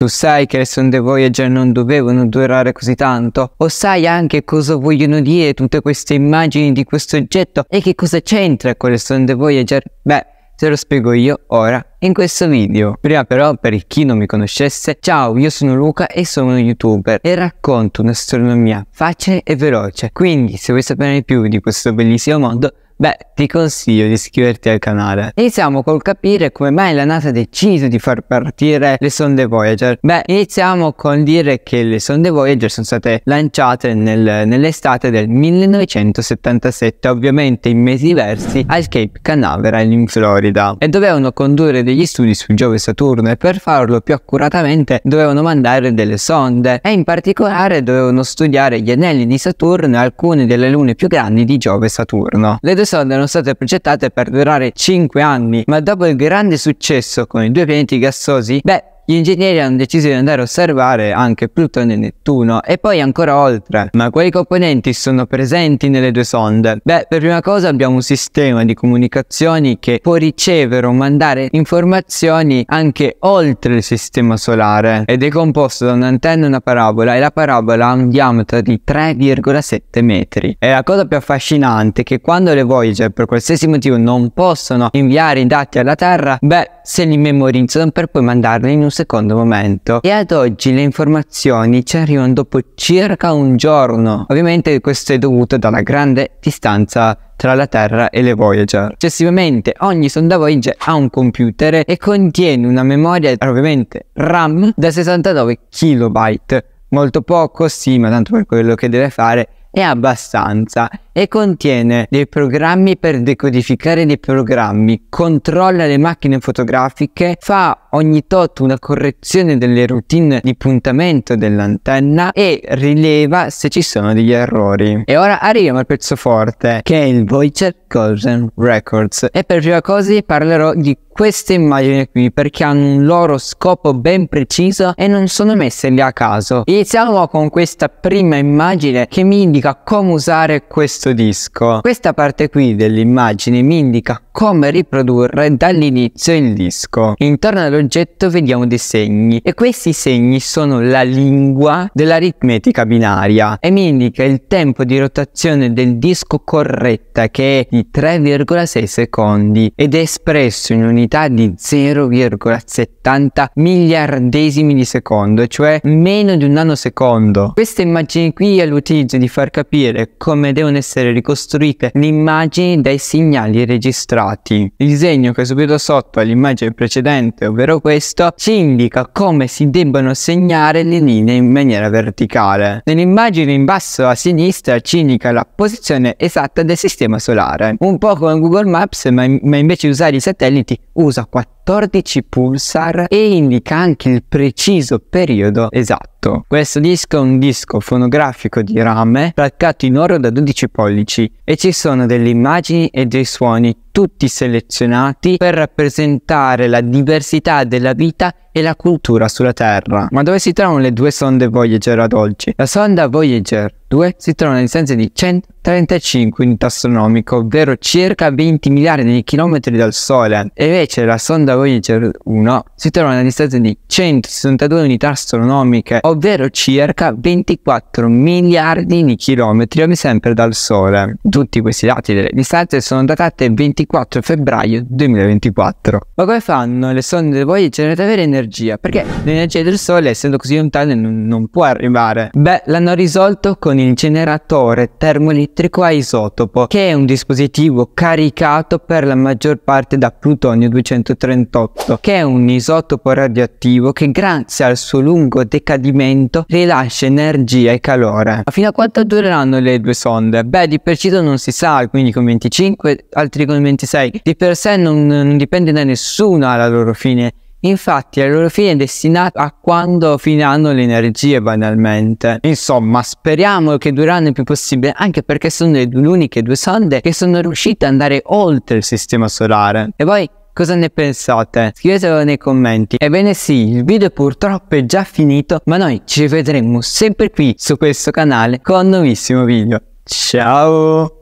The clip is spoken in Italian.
Tu sai che le sonde Voyager non dovevano durare così tanto? O sai anche cosa vogliono dire tutte queste immagini di questo oggetto e che cosa c'entra con le sonde Voyager? Beh, te lo spiego io ora in questo video. Prima però, per chi non mi conoscesse, ciao, io sono Luca e sono uno youtuber e racconto un'astronomia facile e veloce. Quindi, se vuoi sapere di più di questo bellissimo mondo, Beh, ti consiglio di iscriverti al canale. Iniziamo col capire come mai la NASA ha deciso di far partire le sonde Voyager. Beh, iniziamo con dire che le sonde Voyager sono state lanciate nel, nell'estate del 1977, ovviamente in mesi diversi, al Cape Canaveral in Florida. E dovevano condurre degli studi su Giove e Saturno e per farlo più accuratamente dovevano mandare delle sonde e in particolare dovevano studiare gli anelli di Saturno e alcune delle lune più grandi di Giove e Saturno. Le due sonde erano state progettate per durare 5 anni, ma dopo il grande successo con i due pianeti gassosi, beh, gli ingegneri hanno deciso di andare a osservare anche Plutone e Nettuno e poi ancora oltre. Ma quali componenti sono presenti nelle due sonde? Beh, per prima cosa abbiamo un sistema di comunicazioni che può ricevere o mandare informazioni anche oltre il sistema solare ed è composto da un'antenna e una parabola e la parabola ha un diametro di 3,7 metri. E la cosa più affascinante è che quando le Voyager per qualsiasi motivo non possono inviare i dati alla Terra, beh, se li memorizzano per poi mandarli in un secondo momento e ad oggi le informazioni ci arrivano dopo circa un giorno. Ovviamente questo è dovuto dalla grande distanza tra la Terra e le Voyager. Successivamente ogni sonda Voyager ha un computer e contiene una memoria ovviamente RAM da 69 KB. Molto poco sì, ma tanto per quello che deve fare è abbastanza e contiene dei programmi per decodificare dei programmi, controlla le macchine fotografiche, fa ogni tot una correzione delle routine di puntamento dell'antenna e rileva se ci sono degli errori. E ora arriviamo al pezzo forte, che è il Voyager Golden Records. E per prima cosa parlerò di queste immagini qui perché hanno un loro scopo ben preciso e non sono messe lì a caso. Iniziamo con questa prima immagine che mi indica come usare questo questo disco, questa parte qui dell'immagine mi indica come riprodurre dall'inizio il disco. Intorno all'oggetto vediamo dei segni e questi segni sono la lingua dell'aritmetica binaria e mi indica il tempo di rotazione del disco corretta che è di 3,6 secondi ed è espresso in unità di 0,70 miliardesimi di secondo, cioè meno di un nanosecondo. Queste immagini qui all'utilizzo di far capire come devono essere essere ricostruite le immagini dai segnali registrati. Il disegno che è subito sotto all'immagine precedente, ovvero questo, ci indica come si debbano segnare le linee in maniera verticale. Nell'immagine in basso a sinistra ci indica la posizione esatta del sistema solare. Un po' come Google Maps, ma, in- ma invece di usare i satelliti usa 14 pulsar e indica anche il preciso periodo esatto tutto. Questo disco è un disco fonografico di rame placcato in oro da 12 pollici e ci sono delle immagini e dei suoni tutti selezionati per rappresentare la diversità della vita e la cultura sulla Terra. Ma dove si trovano le due sonde Voyager ad oggi? La sonda Voyager 2 si trova a una distanza di 135 unità astronomiche, ovvero circa 20 miliardi di chilometri dal Sole, e invece la sonda Voyager 1 si trova a distanza di 162 unità astronomiche, ovvero circa 24 miliardi di chilometri come sempre dal Sole. Tutti questi dati delle distanze sono datati 24 24 febbraio 2024. Ma come fanno le sonde del Voyager ad avere energia? Perché l'energia del Sole, essendo così lontana, non, non può arrivare. Beh, l'hanno risolto con il generatore termoelettrico a isotopo, che è un dispositivo caricato per la maggior parte da plutonio 238, che è un isotopo radioattivo che grazie al suo lungo decadimento rilascia energia e calore. Ma fino a quanto dureranno le due sonde? Beh, di preciso non si sa, alcuni con 25, altri con 20 26, di per sé non, non dipende da nessuna alla loro fine. Infatti la loro fine è destinata a quando finiranno le energie banalmente. Insomma, speriamo che durano il più possibile, anche perché sono le due, uniche due sonde che sono riuscite ad andare oltre il sistema solare. E voi cosa ne pensate? Scrivetelo nei commenti. Ebbene sì, il video purtroppo è già finito, ma noi ci vedremo sempre qui su questo canale con un nuovissimo video. Ciao!